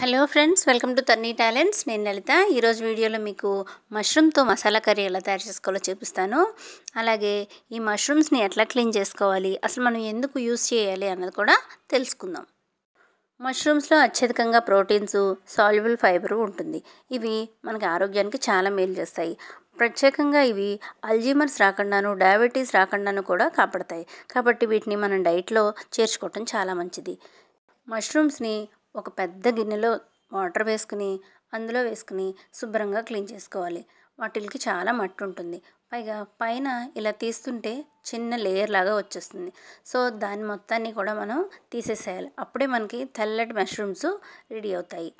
hello friends welcome to Tanni talents నేను లలిత ఈరోజు వీడియోలో మీకు మష్రూమ్తో మసాలా కర్రీ ఎలా తయారు చేసుకోవాలో చూపిస్తాను అలాగే ఈ మష్రూమ్స్ని ఎట్లా క్లీన్ చేసుకోవాలి అసలు మనం ఎందుకు యూస్ చేయాలి అన్నది కూడా తెలుసుకుందాం మష్రూమ్స్లో అత్యధికంగా ప్రోటీన్స్ సాల్యుబుల్ ఫైబర్ ఉంటుంది ఇవి మనకి ఆరోగ్యానికి చాలా మేలు చేస్తాయి ప్రత్యేకంగా ఇవి అల్జీమర్స్ రాకుండాను డయాబెటీస్ రాకుండాను కూడా కాపాడతాయి కాబట్టి వీటిని మనం డైట్లో చేర్చుకోవటం చాలా మంచిది మష్రూమ్స్ని ఒక పెద్ద గిన్నెలో వాటర్ వేసుకుని అందులో వేసుకుని శుభ్రంగా క్లీన్ చేసుకోవాలి వాటికి చాలా మట్టి ఉంటుంది పైగా పైన ఇలా తీస్తుంటే చిన్న లేయర్ లాగా వచ్చేస్తుంది సో దాని మొత్తాన్ని కూడా మనం తీసేసేయాలి అప్పుడే మనకి తెల్లటి మష్రూమ్స్ రెడీ అవుతాయి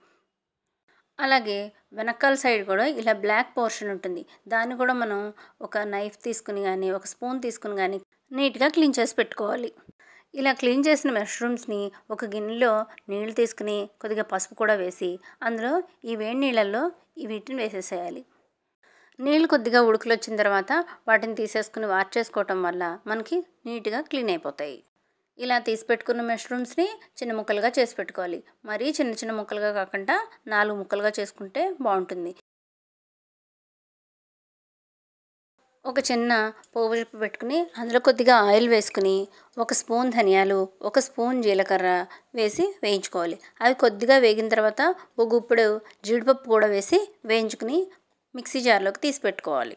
అలాగే వెనకాల సైడ్ కూడా ఇలా బ్లాక్ పోర్షన్ ఉంటుంది దాన్ని కూడా మనం ఒక నైఫ్ తీసుకుని కానీ ఒక స్పూన్ తీసుకుని కానీ నీట్గా క్లీన్ చేసి పెట్టుకోవాలి ఇలా క్లీన్ చేసిన మష్రూమ్స్ని ఒక గిన్నెలో నీళ్లు తీసుకుని కొద్దిగా పసుపు కూడా వేసి అందులో ఈ వేడి నీళ్ళల్లో ఈ వీటిని వేసేసేయాలి నీళ్ళు కొద్దిగా ఉడుకులు వచ్చిన తర్వాత వాటిని తీసేసుకుని వాష్ చేసుకోవటం వల్ల మనకి నీట్గా క్లీన్ అయిపోతాయి ఇలా తీసి పెట్టుకున్న మష్రూమ్స్ని చిన్న ముక్కలుగా చేసి పెట్టుకోవాలి మరీ చిన్న చిన్న ముక్కలుగా కాకుండా నాలుగు ముక్కలుగా చేసుకుంటే బాగుంటుంది ఒక చిన్న పోగులుపు పెట్టుకుని అందులో కొద్దిగా ఆయిల్ వేసుకుని ఒక స్పూన్ ధనియాలు ఒక స్పూన్ జీలకర్ర వేసి వేయించుకోవాలి అవి కొద్దిగా వేగిన తర్వాత ఒక గుప్పుడు జీడిపప్పు కూడా వేసి వేయించుకుని మిక్సీ జార్లోకి తీసి పెట్టుకోవాలి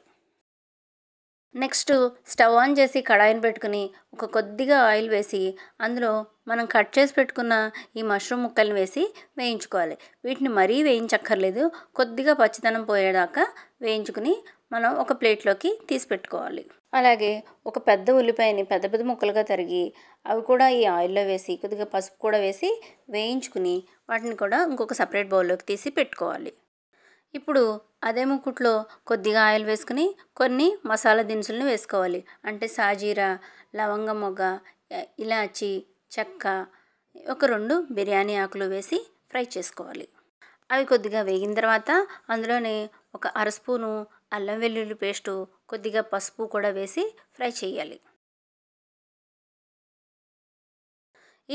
నెక్స్ట్ స్టవ్ ఆన్ చేసి కడాయిని పెట్టుకుని ఒక కొద్దిగా ఆయిల్ వేసి అందులో మనం కట్ చేసి పెట్టుకున్న ఈ మష్రూమ్ ముక్కల్ని వేసి వేయించుకోవాలి వీటిని మరీ వేయించక్కర్లేదు కొద్దిగా పచ్చదనం పోయేదాకా వేయించుకుని మనం ఒక ప్లేట్లోకి తీసి పెట్టుకోవాలి అలాగే ఒక పెద్ద ఉల్లిపాయని పెద్ద పెద్ద ముక్కలుగా తరిగి అవి కూడా ఈ ఆయిల్లో వేసి కొద్దిగా పసుపు కూడా వేసి వేయించుకుని వాటిని కూడా ఇంకొక సపరేట్ బౌల్లోకి తీసి పెట్టుకోవాలి ఇప్పుడు అదే ముక్కుట్లో కొద్దిగా ఆయిల్ వేసుకుని కొన్ని మసాలా దినుసులను వేసుకోవాలి అంటే సాజీరా లవంగ మొగ్గ ఇలాచి చెక్క ఒక రెండు బిర్యానీ ఆకులు వేసి ఫ్రై చేసుకోవాలి అవి కొద్దిగా వేగిన తర్వాత అందులోనే ఒక అర స్పూను అల్లం వెల్లుల్లి పేస్టు కొద్దిగా పసుపు కూడా వేసి ఫ్రై చేయాలి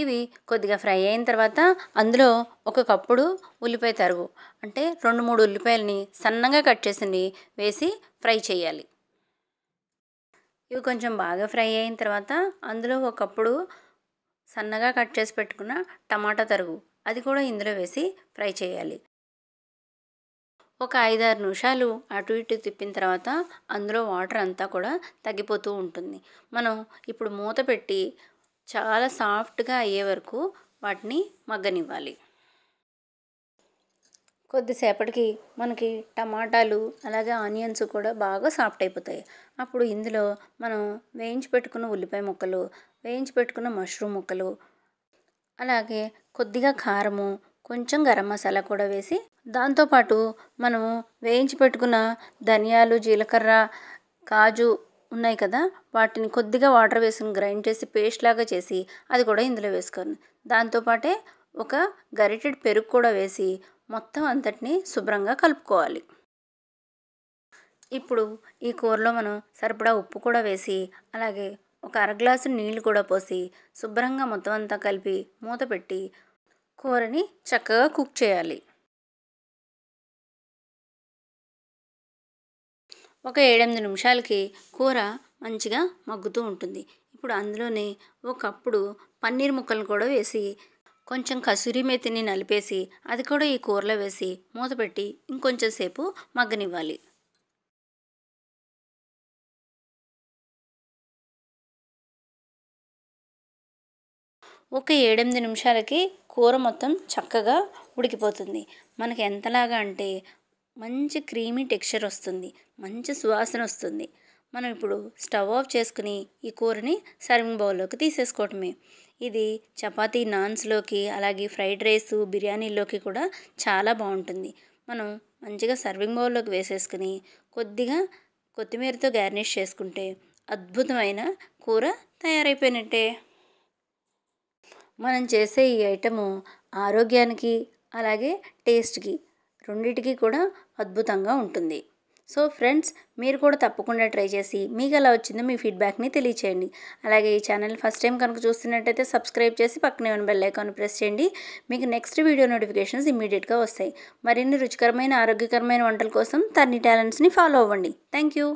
ఇవి కొద్దిగా ఫ్రై అయిన తర్వాత అందులో ఒక కప్పుడు ఉల్లిపాయ తరుగు అంటే రెండు మూడు ఉల్లిపాయలని సన్నగా కట్ చేసి వేసి ఫ్రై చేయాలి ఇవి కొంచెం బాగా ఫ్రై అయిన తర్వాత అందులో ఒకప్పుడు సన్నగా కట్ చేసి పెట్టుకున్న టమాటా తరుగు అది కూడా ఇందులో వేసి ఫ్రై చేయాలి ఒక ఐదారు నిమిషాలు అటు ఇటు తిప్పిన తర్వాత అందులో వాటర్ అంతా కూడా తగ్గిపోతూ ఉంటుంది మనం ఇప్పుడు మూత పెట్టి చాలా సాఫ్ట్గా అయ్యే వరకు వాటిని మగ్గనివ్వాలి కొద్దిసేపటికి మనకి టమాటాలు అలాగే ఆనియన్స్ కూడా బాగా సాఫ్ట్ అయిపోతాయి అప్పుడు ఇందులో మనం వేయించి పెట్టుకున్న ఉల్లిపాయ ముక్కలు వేయించి పెట్టుకున్న మష్రూమ్ ముక్కలు అలాగే కొద్దిగా కారము కొంచెం గరం మసాలా కూడా వేసి దాంతోపాటు మనము వేయించి పెట్టుకున్న ధనియాలు జీలకర్ర కాజు ఉన్నాయి కదా వాటిని కొద్దిగా వాటర్ వేసుకుని గ్రైండ్ చేసి పేస్ట్ లాగా చేసి అది కూడా ఇందులో వేసుకోండి దాంతోపాటే ఒక గరిటెడ్ పెరుగు కూడా వేసి మొత్తం అంతటిని శుభ్రంగా కలుపుకోవాలి ఇప్పుడు ఈ కూరలో మనం సరిపడా ఉప్పు కూడా వేసి అలాగే ఒక అర గ్లాసు నీళ్లు కూడా పోసి శుభ్రంగా మొత్తం అంతా కలిపి మూత పెట్టి కూరని చక్కగా కుక్ చేయాలి ఒక ఏడెనిమిది నిమిషాలకి కూర మంచిగా మగ్గుతూ ఉంటుంది ఇప్పుడు అందులోనే ఒకప్పుడు పన్నీర్ ముక్కలు కూడా వేసి కొంచెం కసూరి మెతిని నలిపేసి అది కూడా ఈ కూరలో వేసి మూత పెట్టి ఇంకొంచెం సేపు మగ్గనివ్వాలి ఒక ఏడెనిమిది నిమిషాలకి కూర మొత్తం చక్కగా ఉడికిపోతుంది మనకి ఎంతలాగా అంటే మంచి క్రీమీ టెక్స్చర్ వస్తుంది మంచి సువాసన వస్తుంది మనం ఇప్పుడు స్టవ్ ఆఫ్ చేసుకుని ఈ కూరని సర్వింగ్ బౌల్లోకి తీసేసుకోవటమే ఇది చపాతీ నాన్స్లోకి అలాగే ఫ్రైడ్ రైస్ బిర్యానీలోకి కూడా చాలా బాగుంటుంది మనం మంచిగా సర్వింగ్ బౌల్లోకి వేసేసుకుని కొద్దిగా కొత్తిమీరతో గార్నిష్ చేసుకుంటే అద్భుతమైన కూర తయారైపోయినట్టే మనం చేసే ఈ ఐటెము ఆరోగ్యానికి అలాగే టేస్ట్కి రెండింటికి కూడా అద్భుతంగా ఉంటుంది సో ఫ్రెండ్స్ మీరు కూడా తప్పకుండా ట్రై చేసి మీకు ఎలా వచ్చిందో మీ ఫీడ్బ్యాక్ని తెలియచేయండి అలాగే ఈ ఛానల్ ఫస్ట్ టైం కనుక చూస్తున్నట్టయితే సబ్స్క్రైబ్ చేసి పక్కనే ఉన్న బెల్ ఐకాన్ ప్రెస్ చేయండి మీకు నెక్స్ట్ వీడియో నోటిఫికేషన్స్ ఇమీడియట్గా వస్తాయి మరిన్ని రుచికరమైన ఆరోగ్యకరమైన వంటల కోసం తన్ని టాలెంట్స్ని ఫాలో అవ్వండి థ్యాంక్ యూ